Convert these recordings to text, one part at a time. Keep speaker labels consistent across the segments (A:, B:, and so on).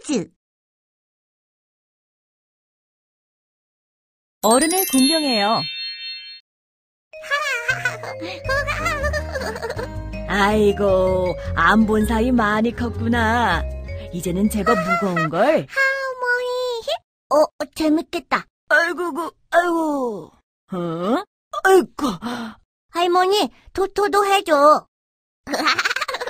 A: 퀴즈 어른을 공경해요. 아이고, 안 본 사이 많이 컸구나. 이제는 제법 무거운 걸. 할머니. 어, 재밌겠다. 아이고, 그, 아이고. 어? 아이고. 할머니, 토토도 해줘.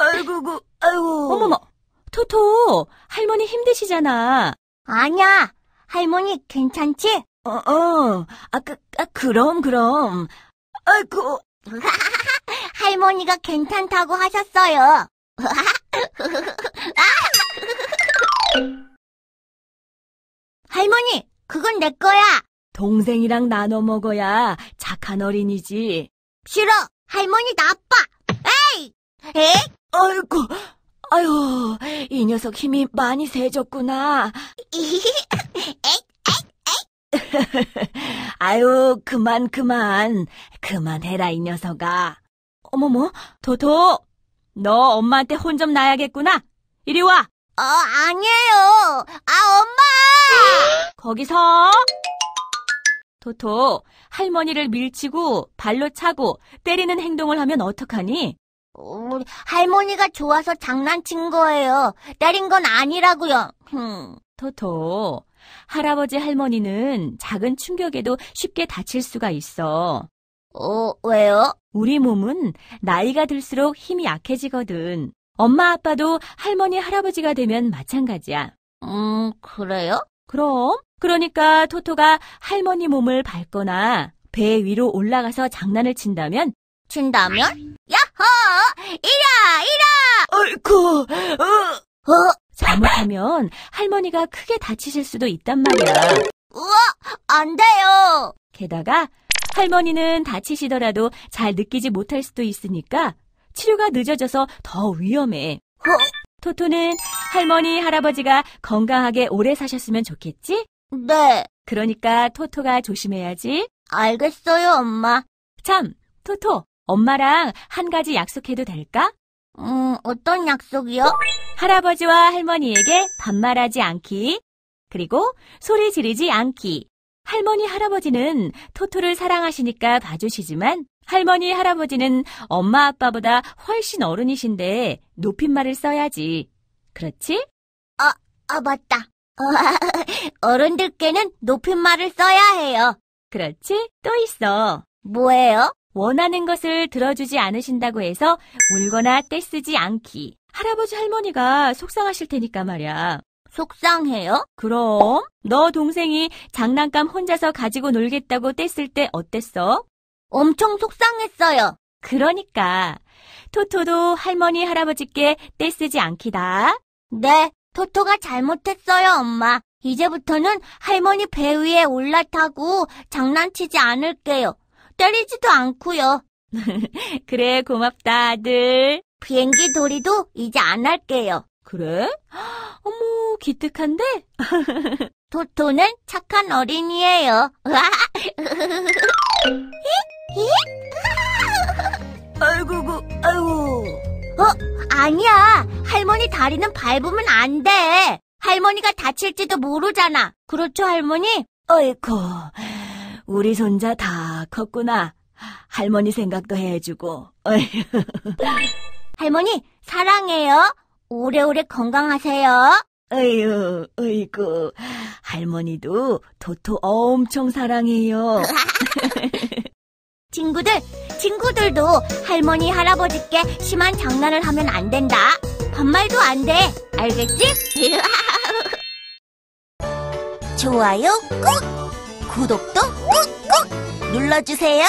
A: 아이고, 그, 아이고. 어머머. 토토, 할머니 힘드시잖아. 아니야. 할머니 괜찮지? 어, 어. 아, 그, 아, 그럼, 그럼. 아이고. 할머니가 괜찮다고 하셨어요. 할머니, 그건 내 거야. 동생이랑 나눠 먹어야 착한 어린이지. 싫어. 할머니 나빠. 에이! 에이! 아이고, 녀석 힘이 많이 세졌구나. 아유, 그만, 그만. 그만해라, 이 녀석아. 어머머, 도도! 너 엄마한테 혼 좀 나야겠구나. 이리 와! 어, 아니에요. 아, 엄마! 거기서! 도토, 할머니를 밀치고 발로 차고 때리는 행동을 하면 어떡하니? 우리 할머니가 좋아서 장난친 거예요. 때린 건 아니라고요. 흠. 토토, 할아버지 할머니는 작은 충격에도 쉽게 다칠 수가 있어. 어, 왜요? 우리 몸은 나이가 들수록 힘이 약해지거든. 엄마 아빠도 할머니 할아버지가 되면 마찬가지야. 음, 그래요? 그럼. 그러니까 토토가 할머니 몸을 밟거나 배 위로 올라가서 장난을 친다면 친다면? 야호! 이라! 이라! 아이쿠 어. 어? 잘못하면 할머니가 크게 다치실 수도 있단 말이야. 우와! 안 돼요! 게다가 할머니는 다치시더라도 잘 느끼지 못할 수도 있으니까 치료가 늦어져서 더 위험해. 어? 토토는 할머니, 할아버지가 건강하게 오래 사셨으면 좋겠지? 네, 그러니까 토토가 조심해야지. 알겠어요, 엄마. 참, 토토. 엄마랑 한 가지 약속해도 될까? 음, 어떤 약속이요? 할아버지와 할머니에게 반말하지 않기. 그리고 소리 지르지 않기. 할머니, 할아버지는 토토를 사랑하시니까 봐주시지만 할머니, 할아버지는 엄마, 아빠보다 훨씬 어른이신데 높임말을 써야지. 그렇지? 아, 아, 맞다. 어, 어른들께는 높임말을 써야 해요. 그렇지? 또 있어. 뭐예요? 원하는 것을 들어주지 않으신다고 해서 울거나 떼쓰지 않기. 할아버지 할머니가 속상하실 테니까 말이야. 속상해요? 그럼 너 동생이 장난감 혼자서 가지고 놀겠다고 뗐을 때 어땠어? 엄청 속상했어요. 그러니까 토토도 할머니 할아버지께 떼쓰지 않기다. 네, 토토가 잘못했어요, 엄마. 이제부터는 할머니 배 위에 올라타고 장난치지 않을게요. 떨리지도 않고요. 그래, 고맙다, 아들. 비행기 도리도 이제 안 할게요. 그래? 어머, 기특한데? 토토는 착한 어린이에요. 아이고, 고 아이고. 어, 아니야. 할머니 다리는 밟으면 안 돼. 할머니가 다칠지도 모르잖아. 그렇죠, 할머니? 어이코, 우리 손자 다다 컸구나. 할머니 생각도 해주고. 할머니, 사랑해요. 오래오래 건강하세요. 어휴, 어이구. 할머니도 도토 엄청 사랑해요. 친구들, 친구들도 할머니, 할아버지께 심한 장난을 하면 안 된다. 반말도 안 돼. 알겠지? 좋아요 꾹! 구독도 꾹! 꾹 눌러주세요.